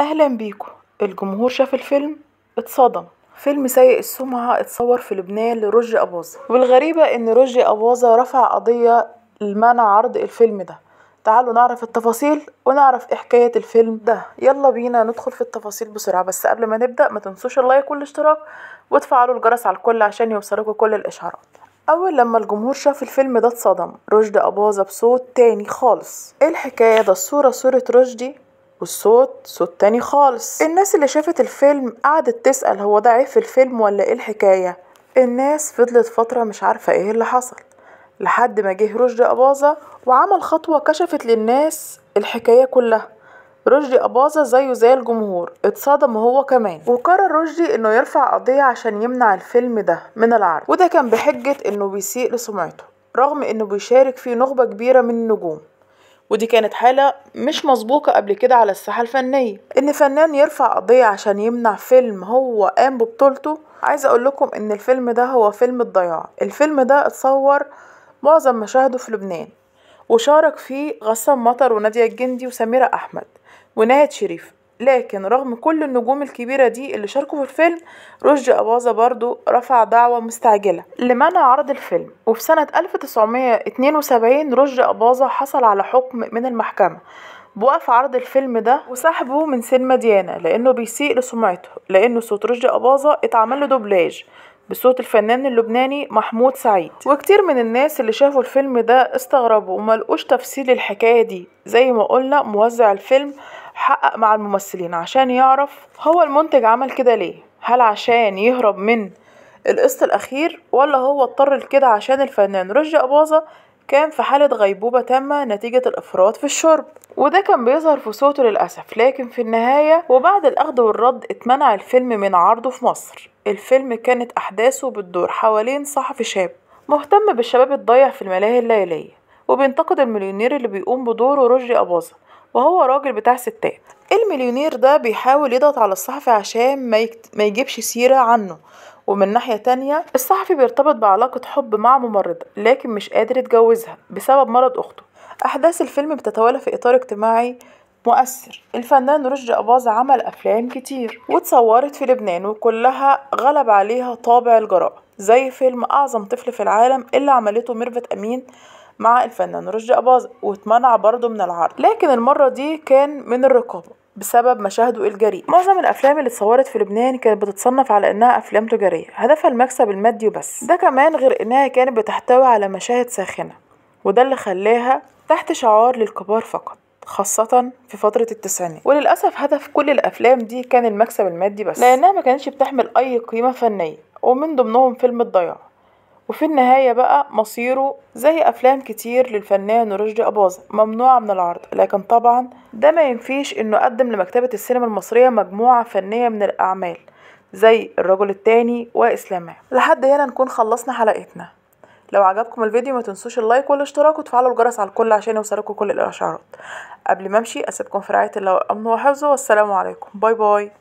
أهلا بيكم الجمهور شاف الفيلم اتصدم فيلم سيء السمعة اتصور في لبنان لرشدي أباظة والغريبة إن رشدي أباظة رفع قضية لمنع عرض الفيلم ده تعالوا نعرف التفاصيل ونعرف ايه حكاية الفيلم ده يلا بينا ندخل في التفاصيل بسرعة بس قبل ما نبدأ ما تنسوش اللايك والاشتراك وتفعلوا الجرس على الكل عشان يوصلكوا كل الإشعارات أول لما الجمهور شاف الفيلم ده اتصدم رشدي أباظة بصوت تاني خالص ايه الحكاية ده الصورة صورة رشدي والصوت صوت تاني خالص الناس اللي شافت الفيلم قعدت تسأل هو ده عيب في الفيلم ولا ايه الحكاية الناس فضلت فترة مش عارفة ايه اللي حصل لحد ما جه رشدي أباظة وعمل خطوة كشفت للناس الحكاية كلها رشدي أباظة زيه زي الجمهور اتصدم هو كمان وقرر رشدي انه يرفع قضية عشان يمنع الفيلم ده من العرض وده كان بحجة انه بيسيء لسمعته رغم انه بيشارك فيه نخبة كبيرة من النجوم ودي كانت حالة مش مسبوقة قبل كده على الساحة الفنية إن فنان يرفع قضية عشان يمنع فيلم هو قام ببطولته عايزة أقول لكم إن الفيلم ده هو فيلم الضياع الفيلم ده اتصور معظم مشاهده في لبنان وشارك فيه غسان مطر ونادية الجندي وسميرة أحمد وناهد شريف لكن رغم كل النجوم الكبيرة دي اللي شاركوا في الفيلم رشدي أباظة برضو رفع دعوة مستعجلة لمنع عرض الفيلم وفي سنة 1972 رشدي أباظة حصل على حكم من المحكمة بوقف عرض الفيلم ده وسحبه من سينما ديانا لأنه بيسيء لسمعته لأنه صوت رشدي أباظة اتعمل له دوبلاج بصوت الفنان اللبناني محمود سعيد وكتير من الناس اللي شافوا الفيلم ده استغربوا وملقوش تفسير للحكاية دي زي ما قلنا موزع الفيلم حقق مع الممثلين عشان يعرف هو المنتج عمل كده ليه هل عشان يهرب من القسط الأخير ولا هو اضطر لكده عشان الفنان رشدي أباظة كان في حالة غيبوبة تامة نتيجة الإفراط في الشرب وده كان بيظهر في صوته للأسف لكن في النهاية وبعد الأخذ والرد اتمنع الفيلم من عرضه في مصر الفيلم كانت أحداثه بتدور حوالين صحفي شاب مهتم بالشباب الضيع في الملاهي الليلية وبينتقد المليونير اللي بيقوم بدوره رشدي أباظة وهو راجل بتاع ستات المليونير ده بيحاول يضغط على الصحفي عشان ما, يجيبش سيرة عنه ومن ناحية تانية الصحفي بيرتبط بعلاقة حب مع ممرضة لكن مش قادر يتجوزها بسبب مرض أخته أحداث الفيلم بتتوالى في إطار اجتماعي مؤثر الفنان رشدي أباظة عمل أفلام كتير واتصورت في لبنان وكلها غلب عليها طابع الجراء زي فيلم أعظم طفل في العالم اللي عملته ميرفت أمين مع الفنان رشدي أباظة واتمنع برضه من العرض لكن المرة دي كان من الرقابة بسبب مشاهده الجريء معظم الافلام اللي اتصورت في لبنان كانت بتتصنف على انها افلام تجاريه هدفها المكسب المادي وبس ده كمان غير انها كانت بتحتوي على مشاهد ساخنه وده اللي خلاها تحت شعار للكبار فقط خاصة في فترة التسعينات وللأسف هدف كل الأفلام دي كان المكسب المادي بس لأنها ما كانتش بتحمل أي قيمة فنية ومن ضمنهم فيلم الضياع وفي النهاية بقى مصيره زي أفلام كتير للفنان رشدي أباظة ممنوعة من العرض لكن طبعا ده ما ينفيش إنه قدم لمكتبة السينما المصرية مجموعة فنية من الأعمال زي الرجل التاني وإسلامه لحد هنا نكون خلصنا حلقتنا لو عجبكم الفيديو ما تنسوش اللايك والاشتراك وتفعلوا الجرس على الكل عشان يوصلكم كل الاشعارات قبل ما امشي اسيبكم في رعايه الله وأمنه وحفظه والسلام عليكم باي باي